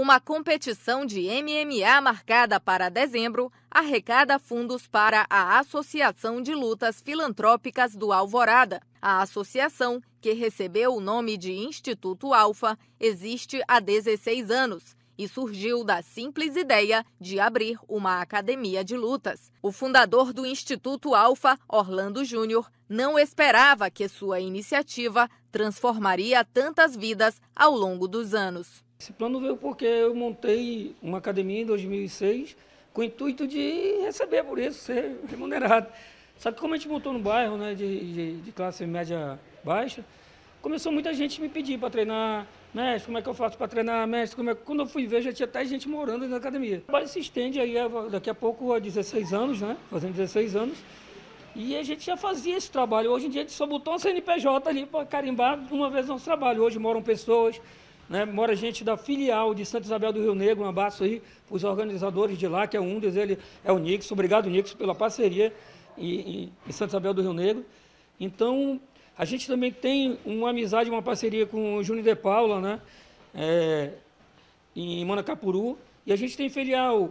Uma competição de MMA marcada para dezembro arrecada fundos para a Associação de Lutas Filantrópicas do Alvorada. A associação, que recebeu o nome de Instituto Alfa, existe há 16 anos e surgiu da simples ideia de abrir uma academia de lutas. O fundador do Instituto Alfa, Orlando Júnior, não esperava que sua iniciativa transformaria tantas vidas ao longo dos anos. Esse plano veio porque eu montei uma academia em 2006 com o intuito de receber por isso, ser remunerado. Só que como a gente montou no bairro né, de, de, de classe média baixa, começou muita gente me pedir para treinar, mestre, como é que eu faço para treinar, mestre, como é que... Quando eu fui ver, já tinha até gente morando na academia. O trabalho se estende aí, daqui a pouco, a 16 anos, né? Fazendo 16 anos. E a gente já fazia esse trabalho. Hoje em dia, a gente só botou um CNPJ ali para carimbar uma vez nosso trabalho. Hoje moram pessoas, né? Mora gente da filial de Santa Isabel do Rio Negro, um abraço aí para os organizadores de lá, que é um deles, ele é o Nix. Obrigado, Nix, pela parceria em, em Santa Isabel do Rio Negro. Então, a gente também tem uma amizade, uma parceria com o Júnior de Paula, né? É, em Manacapuru. E a gente tem filial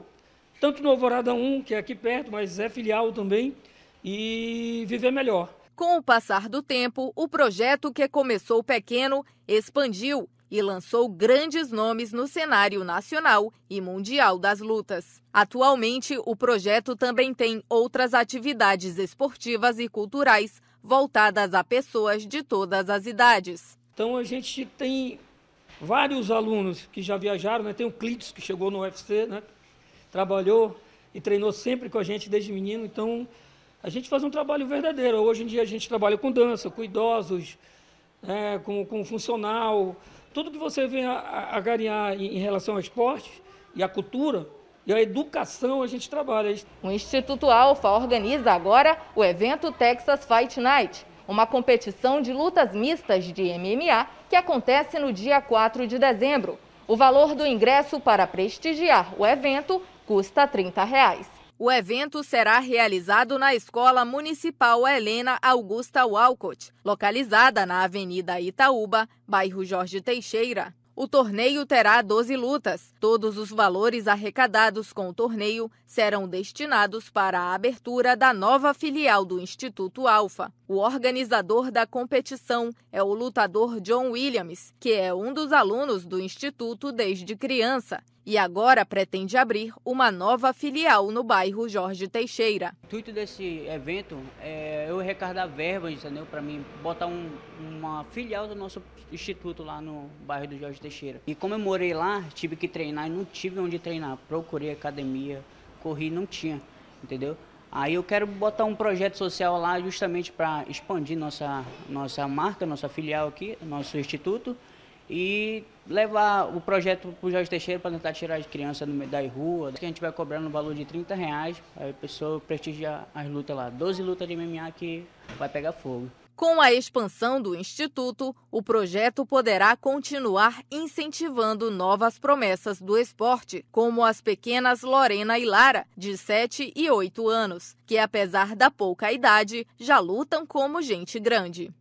tanto no Alvorada 1, que é aqui perto, mas é filial também, e Viver Melhor. Com o passar do tempo, o projeto que começou pequeno expandiu e lançou grandes nomes no cenário nacional e mundial das lutas. Atualmente, o projeto também tem outras atividades esportivas e culturais voltadas a pessoas de todas as idades. Então a gente tem vários alunos que já viajaram, né? tem o Clitos, que chegou no UFC, né? trabalhou e treinou sempre com a gente desde menino, então a gente faz um trabalho verdadeiro. Hoje em dia a gente trabalha com dança, com idosos, né? com, com funcional, tudo que você vem a, a, em, em relação ao esporte e à cultura, e à educação a gente trabalha. O Instituto Alfa organiza agora o evento Texas Fight Night, uma competição de lutas mistas de MMA que acontece no dia 4 de dezembro. O valor do ingresso para prestigiar o evento custa R$ 30. Reais. O evento será realizado na Escola Municipal Helena Augusta Walcott, localizada na Avenida Itaúba, bairro Jorge Teixeira. O torneio terá 12 lutas. Todos os valores arrecadados com o torneio serão destinados para a abertura da nova filial do Instituto Alfa. O organizador da competição é o lutador John Williams, que é um dos alunos do Instituto desde criança e agora pretende abrir uma nova filial no bairro Jorge Teixeira. O intuito desse evento é eu arrecadar verbas, entendeu? Para mim botar um, uma filial do nosso instituto lá no bairro do Jorge Teixeira. E como eu morei lá, tive que treinar e não tive onde treinar. Procurei academia, corri, não tinha, entendeu? Aí eu quero botar um projeto social lá justamente para expandir nossa, nossa marca, nossa filial aqui, nosso instituto, e levar o projeto para o Jorge Teixeira para tentar tirar as crianças das ruas, que a gente vai cobrar no valor de 30 reais, aí a pessoa prestigia as lutas lá. 12 lutas de MMA que vai pegar fogo. Com a expansão do Instituto, o projeto poderá continuar incentivando novas promessas do esporte, como as pequenas Lorena e Lara, de 7 e 8 anos, que apesar da pouca idade, já lutam como gente grande.